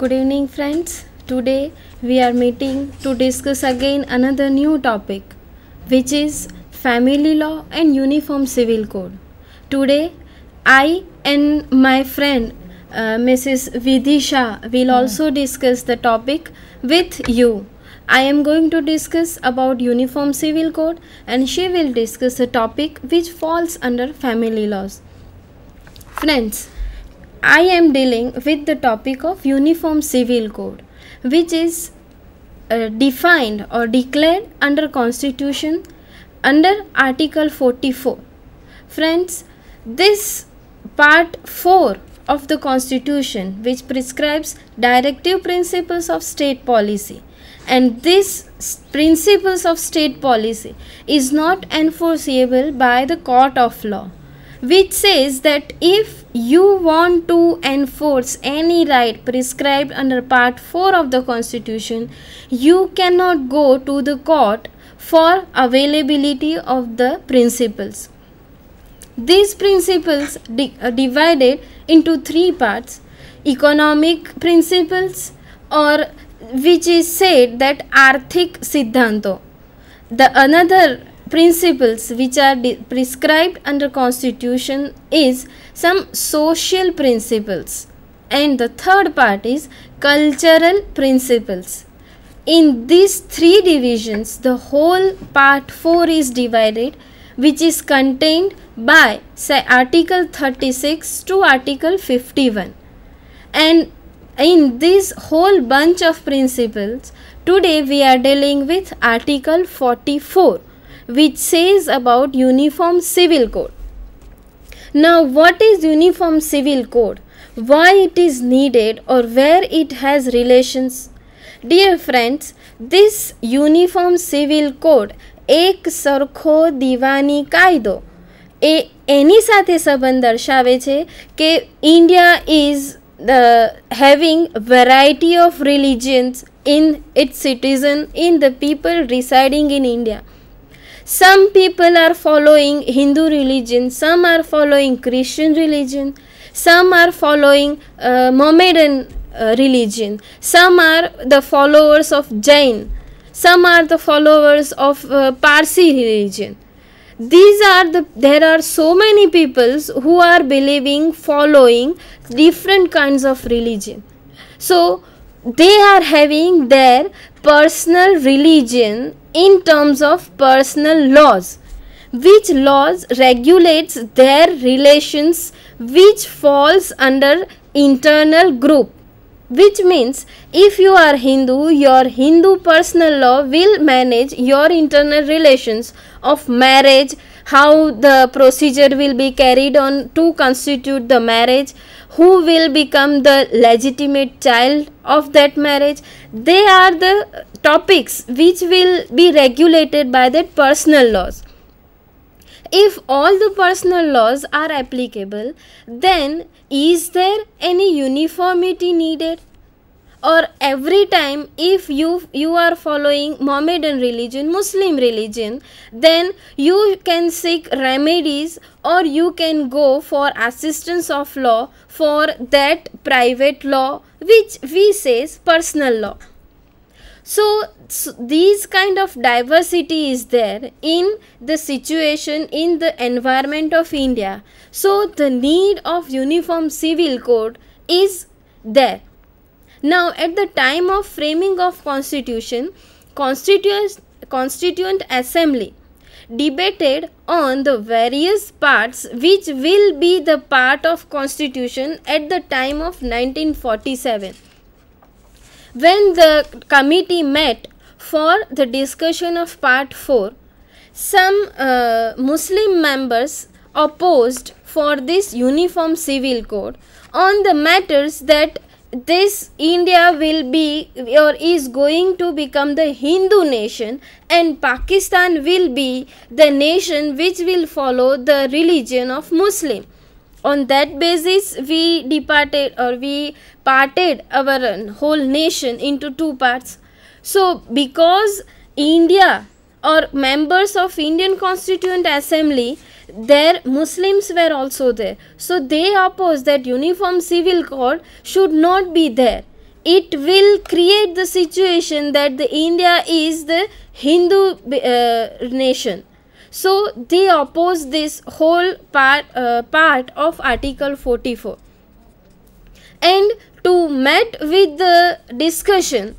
good evening friends today we are meeting to discuss again another new topic which is family law and uniform civil code today i and my friend uh, mrs vidisha will hmm. also discuss the topic with you i am going to discuss about uniform civil code and she will discuss the topic which falls under family laws friends I am dealing with the topic of Uniform Civil Code which is uh, defined or declared under Constitution under Article 44. Friends, this part 4 of the Constitution which prescribes directive principles of state policy and this principles of state policy is not enforceable by the court of law which says that if you want to enforce any right prescribed under part 4 of the constitution you cannot go to the court for availability of the principles these principles di are uh, divided into three parts economic principles or which is said that arthik siddhanto the another principles which are prescribed under constitution is some social principles and the third part is cultural principles in these three divisions the whole part 4 is divided which is contained by say article 36 to article 51 and in this whole bunch of principles today we are dealing with article 44 which says about uniform civil code. Now what is uniform civil code? Why it is needed or where it has relations? Dear friends, this uniform civil code એક સરખો દીવાની kaido એ એની સાથે સંબંધ દર્શાવે છે કે India is the having variety of religions in its citizen in the people residing in India some people are following hindu religion some are following christian religion some are following uh, mohammedan uh, religion some are the followers of jain some are the followers of uh, parsi religion these are the there are so many peoples who are believing following different kinds of religion so they are having their personal religion in terms of personal laws which laws regulates their relations which falls under internal group which means if you are hindu your hindu personal law will manage your internal relations of marriage how the procedure will be carried on to constitute the marriage who will become the legitimate child of that marriage they are the topics which will be regulated by that personal laws if all the personal laws are applicable then is there any uniformity needed or every time if you you are following mohammedan religion muslim religion then you can seek remedies or you can go for assistance of law for that private law which we says personal law so, so these kind of diversity is there in the situation in the environment of india so the need of uniform civil code is there now at the time of framing of constitution constituent constituent assembly debated on the various parts which will be the part of constitution at the time of 1947 when the committee met for the discussion of part 4, some uh, Muslim members opposed for this uniform civil code on the matters that this India will be or is going to become the Hindu nation and Pakistan will be the nation which will follow the religion of Muslim on that basis we departed or we parted our whole nation into two parts so because india or members of indian constituent assembly their muslims were also there so they opposed that uniform civil code should not be there it will create the situation that the india is the hindu uh, nation so they oppose this whole part, uh, part of Article 44. And to met with the discussion,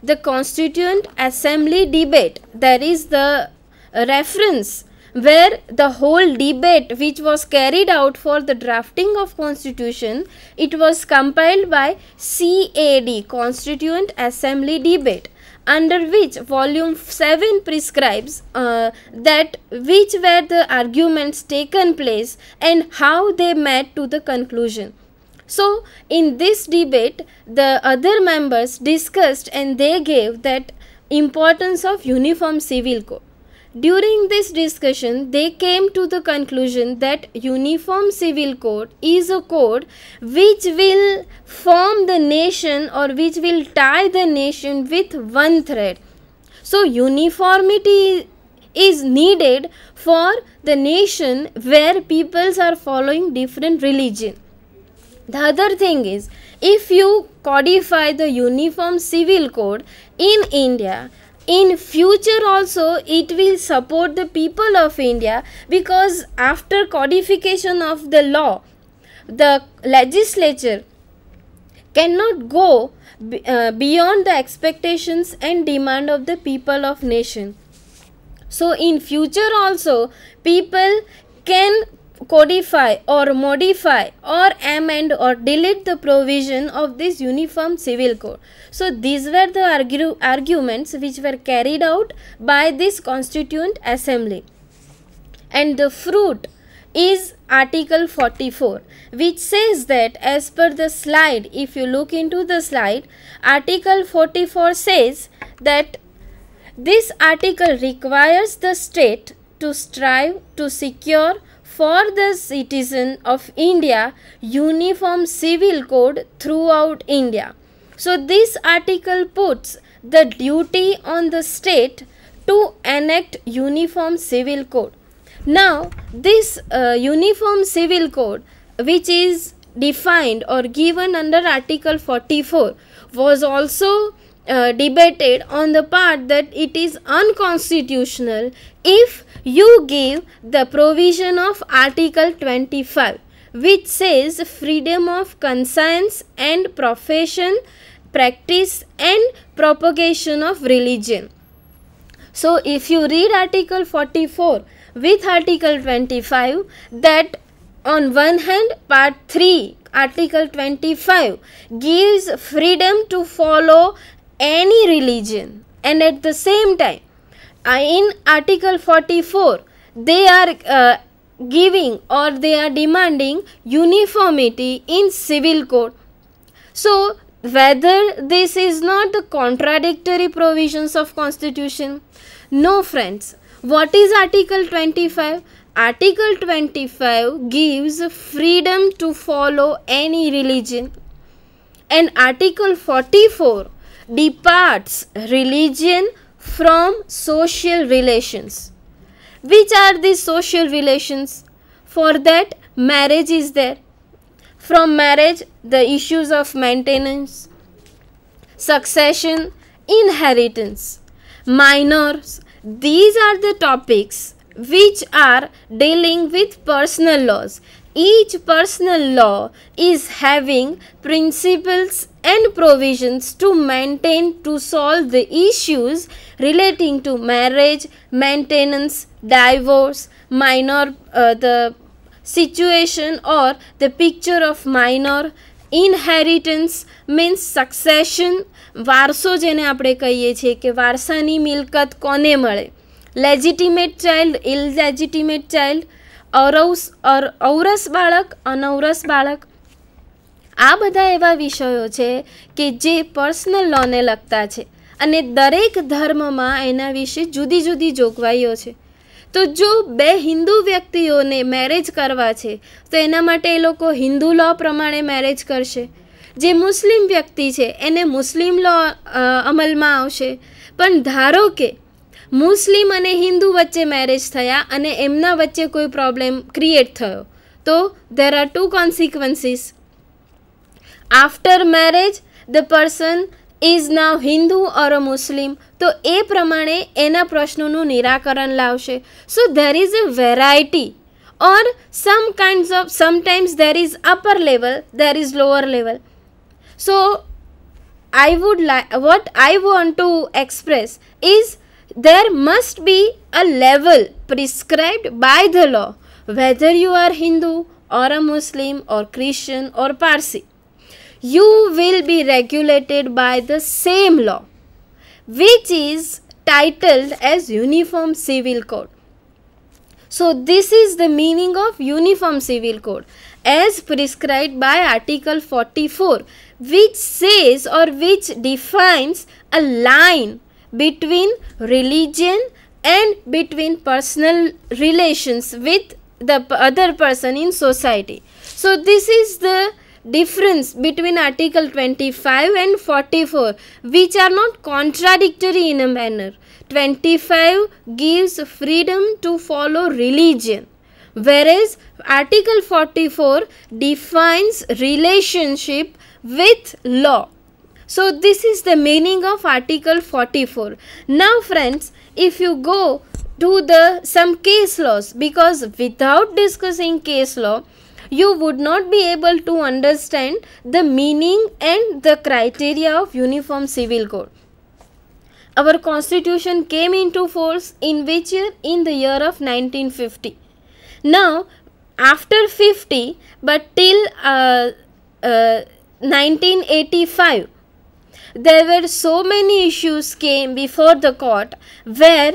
the Constituent Assembly debate, there is the reference where the whole debate which was carried out for the drafting of constitution it was compiled by CAD constituent assembly debate under which volume 7 prescribes uh, that which were the arguments taken place and how they met to the conclusion. So, in this debate, the other members discussed and they gave that importance of uniform civil code. During this discussion, they came to the conclusion that Uniform Civil Code is a code which will form the nation or which will tie the nation with one thread. So, uniformity is needed for the nation where peoples are following different religion. The other thing is, if you codify the Uniform Civil Code in India, in future also it will support the people of india because after codification of the law the legislature cannot go uh, beyond the expectations and demand of the people of nation so in future also people can codify or modify or amend or delete the provision of this uniform civil code. So these were the arguments which were carried out by this constituent assembly. And the fruit is article 44 which says that as per the slide if you look into the slide article 44 says that this article requires the state to strive to secure for the citizen of India uniform civil code throughout India. So this article puts the duty on the state to enact uniform civil code. Now this uh, uniform civil code which is defined or given under article 44 was also uh, debated on the part that it is unconstitutional if you give the provision of article 25 which says freedom of conscience and profession practice and propagation of religion so if you read article 44 with article 25 that on one hand part 3 article 25 gives freedom to follow any religion and at the same time uh, in article 44 they are uh, giving or they are demanding uniformity in civil code so whether this is not the contradictory provisions of constitution no friends what is article 25 article 25 gives freedom to follow any religion and article 44 departs religion from social relations. Which are the social relations? For that, marriage is there. From marriage, the issues of maintenance, succession, inheritance, minors. These are the topics which are dealing with personal laws each personal law is having principles and provisions to maintain to solve the issues relating to marriage, maintenance, divorce, minor uh, the situation or the picture of minor inheritance means succession. વારસો જેને આપણે કહીએ છીએ કે વારસાની મિલકત કોને મળે લેજિટિમેટ ચાઇલ્ડ ઇલેજિટિમેટ ચાઇલ્ડ અરૌસ અર ઔરસ બાળક અનૌરસ બાળક આ બધા એવા વિષયો છે કે જે પર્સનલ લોને લગતા છે અને દરેક ધર્મમાં એના વિશે જુદી જુદી જોગવાઈઓ છે તો જો બે હિન્દુ વ્યક્તિઓને મેરેજ કરવા છે તો એના માટે એ લોકો હિન્દુ લો પ્રમાણે મેરેજ કરશે જે મુસ્લિમ વ્યક્તિ છે એને મુસ્લિમ લો અમલમાં આવશે પણ ધારો કે મુસ્લિમ અને હિન્દુ વચ્ચે મેરેજ થયા અને એમના વચ્ચે કોઈ પ્રોબ્લેમ ક્રિએટ થયો તો there are two consequences after marriage the person is now Hindu or a Muslim તો એ પ્રમાણે એના પ્રશ્નોનું નિરાકરણ લાવશે so there is a variety or some kinds of sometimes there is upper level there is lower level so I would like what I want to express is there must be a level prescribed by the law, whether you are Hindu or a Muslim or Christian or Parsi. You will be regulated by the same law, which is titled as Uniform Civil Code. So, this is the meaning of Uniform Civil Code as prescribed by Article 44, which says or which defines a line between religion and between personal relations with the other person in society. So this is the difference between article 25 and 44 which are not contradictory in a manner. 25 gives freedom to follow religion whereas article 44 defines relationship with law. So this is the meaning of article 44. Now friends, if you go to the some case laws because without discussing case law, you would not be able to understand the meaning and the criteria of uniform civil code our constitution came into force in which year in the year of 1950 now after 50 but till uh, uh, 1985 there were so many issues came before the court where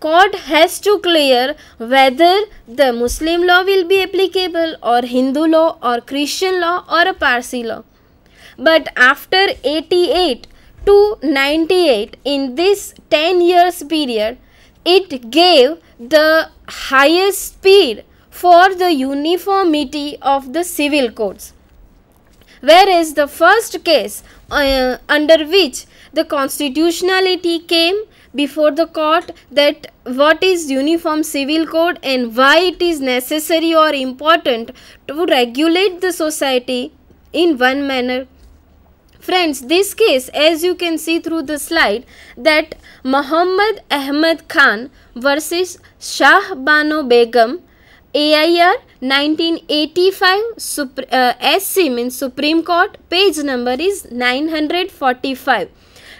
court has to clear whether the Muslim law will be applicable or Hindu law or Christian law or a Parsi law. But after 88 to 98 in this 10 years period, it gave the highest speed for the uniformity of the civil codes. Whereas the first case uh, under which the constitutionality came before the court that what is uniform civil code and why it is necessary or important to regulate the society in one manner friends this case as you can see through the slide that muhammad ahmed khan versus shah bano begum AIR 1985 Supre uh, SC means Supreme Court page number is 945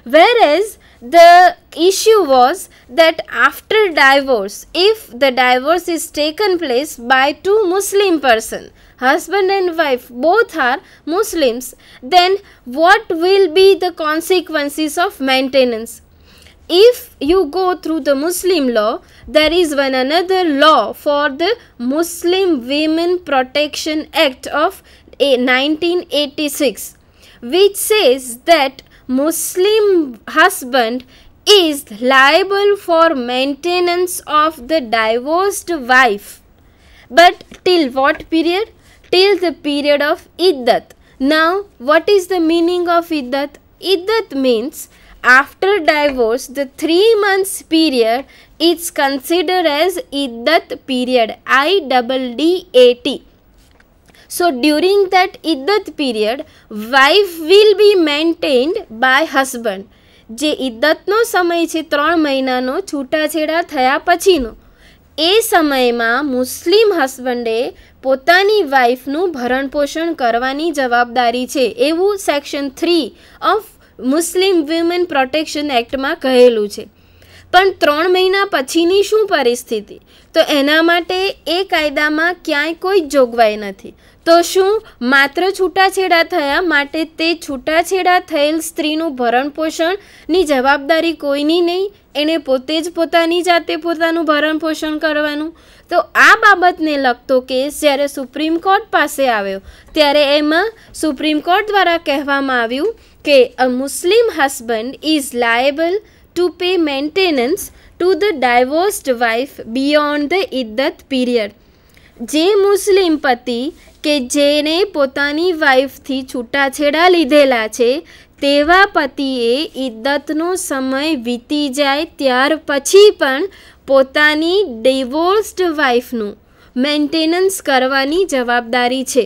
whereas the issue was that after divorce if the divorce is taken place by two Muslim person husband and wife both are Muslims then what will be the consequences of maintenance if you go through the Muslim law, there is one another law for the Muslim Women Protection Act of 1986 which says that Muslim husband is liable for maintenance of the divorced wife but till what period? Till the period of Iddat. Now what is the meaning of Iddat? Iddat means After divorce, the three months period is considered as Iddat period, I double D A T. So during that Iddat period, wife will be maintained by husband. જે ઇદ્દતનો સમય છે ત્રણ મહિનાનો છૂટાછેડા થયા પછીનો એ સમયમાં મુસ્લિમ હસબન્ડે પોતાની વાઇફનું ભરણપોષણ કરવાની જવાબદારી છે એવું section three of Muslim women protection એક્ટમાં કહેલું છે પણ ત્રણ મહિના પછીની શું પરિસ્થિતિ તો એના માટે એ કાયદામાં ક્યાંય કોઈ જોગવાઈ નથી તો શું માત્ર છૂટાછેડા થયા માટે તે છૂટાછેડા થયેલ સ્ત્રીનું ભરણપોષણની જવાબદારી કોઈની નહીં એણે પોતે જ પોતાની જાતે પોતાનું ભરણપોષણ કરવાનું તો આ બાબતને લગતો કેસ જ્યારે સુપ્રીમ કોર્ટ પાસે આવ્યો ત્યારે એમાં સુપ્રીમ કોર્ટ દ્વારા કહેવામાં આવ્યું કે a Muslim husband is liable to pay maintenance to the divorced wife beyond the iddat period જે મુસ્લિમ પતિ કે જેને પોતાની વાઇફથી છૂટાછેડા લીધેલા છે તેવા પતિએ ઇદ્દતનો સમય વીતી જાય ત્યાર પછી પણ પોતાની ડિવોર્સ્ડ વાઇફનું મેન્ટેનન્સ કરવાની જવાબદારી છે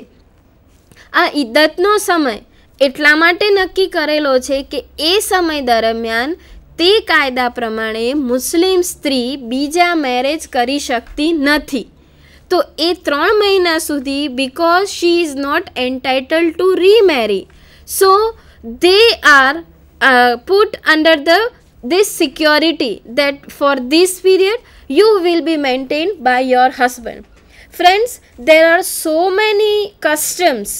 આ ઇદ્દતનો સમય એટલા માટે નક્કી કરેલો છે કે એ સમય દરમિયાન તે કાયદા પ્રમાણે મુસ્લિમ સ્ત્રી બીજા મેરેજ કરી શકતી નથી તો એ ત્રણ મહિના સુધી because she is not entitle to remarry so they are put under the this security that for this period you will be maintained by your husband. Friends, there are so many customs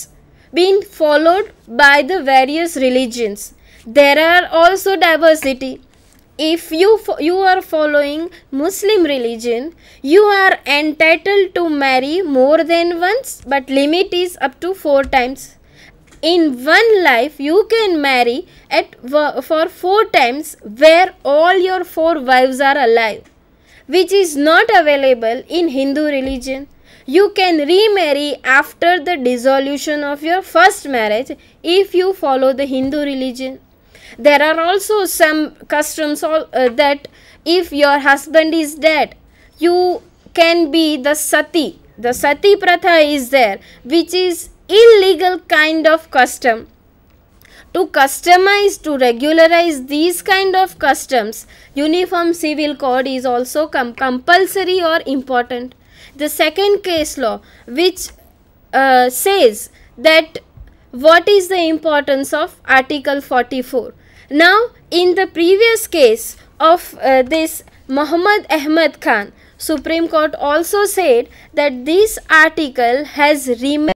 Been followed by the various religions. There are also diversity. If you, you are following Muslim religion, you are entitled to marry more than once but limit is up to four times. In one life, you can marry at for four times where all your four wives are alive which is not available in Hindu religion. You can remarry after the dissolution of your first marriage if you follow the Hindu religion. There are also some customs all, uh, that if your husband is dead, you can be the sati. The sati pratha is there, which is illegal kind of custom. To customize, to regularize these kind of customs, uniform civil code is also com compulsory or important the second case law which uh, says that what is the importance of article 44 now in the previous case of uh, this muhammad ahmad khan supreme court also said that this article has remained